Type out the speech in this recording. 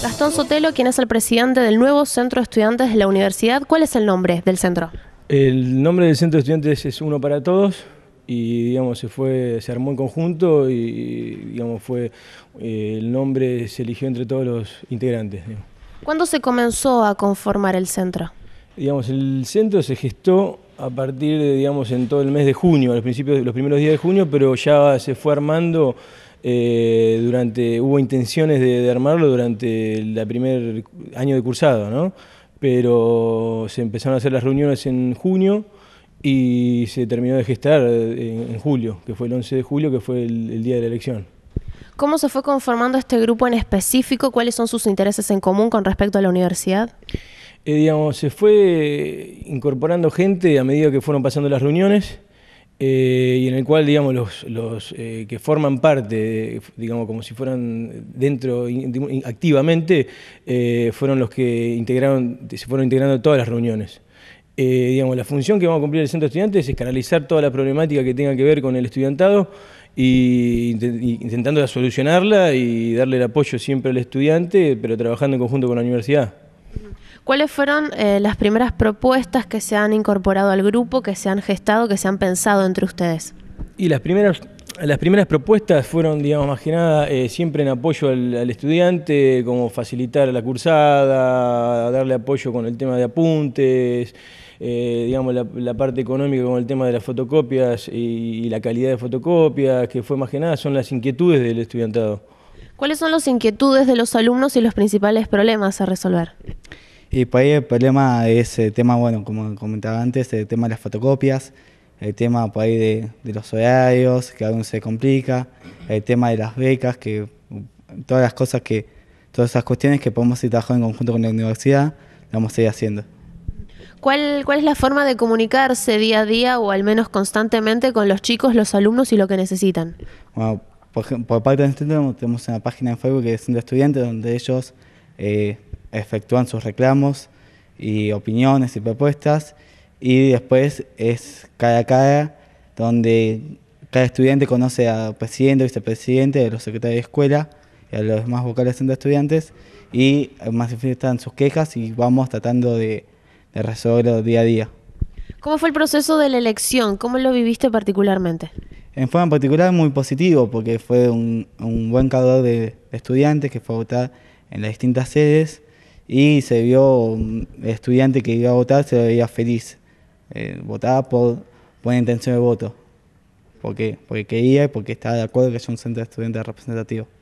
Gastón Sotelo, quien es el presidente del nuevo Centro de Estudiantes de la Universidad, ¿cuál es el nombre del centro? El nombre del Centro de Estudiantes es Uno para Todos y digamos se fue se armó en conjunto y digamos fue eh, el nombre se eligió entre todos los integrantes. ¿Cuándo se comenzó a conformar el centro? Digamos, el centro se gestó a partir de, digamos, en todo el mes de junio, a los principios, los primeros días de junio, pero ya se fue armando eh, durante, hubo intenciones de, armarlo durante el primer año de cursado, pero se empezaron a hacer las reuniones en junio y se terminó de gestar eh, en, julio, que fue el 11 de julio, que fue el, día de la elección. ¿Cómo se fue conformando este grupo en específico? ¿Cuáles son sus intereses en común con respecto a la universidad? Eh, digamos, se fue incorporando gente a medida que fueron pasando las reuniones. Eh, y en el cual, digamos, los, los eh, que forman parte, como si fueran dentro activamente, eh, fueron los que integraron, se fueron integrando todas las reuniones. la función que vamos a cumplir el Centro de Estudiantes es canalizar toda la problemática que tenga que ver con el estudiantado e intentando solucionarla y darle el apoyo siempre al estudiante, pero trabajando en conjunto con la universidad. ¿Cuáles fueron eh, las primeras propuestas que se han incorporado al grupo, que se han gestado, que se han pensado entre ustedes? Y las primeras las primeras propuestas fueron, digamos, más que nada, eh, siempre en apoyo al, estudiante, como facilitar la cursada, darle apoyo con el tema de apuntes, eh, digamos, la, parte económica con el tema de las fotocopias y, y, la calidad de fotocopias, que fue más que nada, son las inquietudes del estudiantado. ¿Cuáles son las inquietudes de los alumnos y los principales problemas a resolver? Y por ahí el problema es el eh, tema, bueno, como comentaba antes, el tema de las fotocopias, el tema por ahí de, los horarios, que aún se complica, el tema de las becas, que mm, todas las cosas que, todas esas cuestiones que podemos ir trabajando en conjunto con la universidad, las vamos a ir haciendo. ¿Cuál, es la forma de comunicarse día a día o al menos constantemente con los chicos, los alumnos y lo que necesitan? Bueno, por, parte del centro tenemos una página en Facebook que es un Estudiante, donde ellos eh, efectúan sus reclamos y opiniones y propuestas y después es cada cada donde cada estudiante conoce al presidente, vicepresidente, a los secretarios de escuela y a los demás vocales de estudiantes y eh, están sus quejas y vamos tratando de, resolverlo día a día. ¿Cómo fue el proceso de la elección? ¿Cómo lo viviste particularmente? En forma particular muy positivo porque fue un, buen caudal de, estudiantes que fue a votar en las distintas sedes y se vio estudiante que iba a votar, se veía feliz. Eh, votaba por buena intención de voto. Porque quería y porque estaba de acuerdo que es un centro de estudiantes representativo.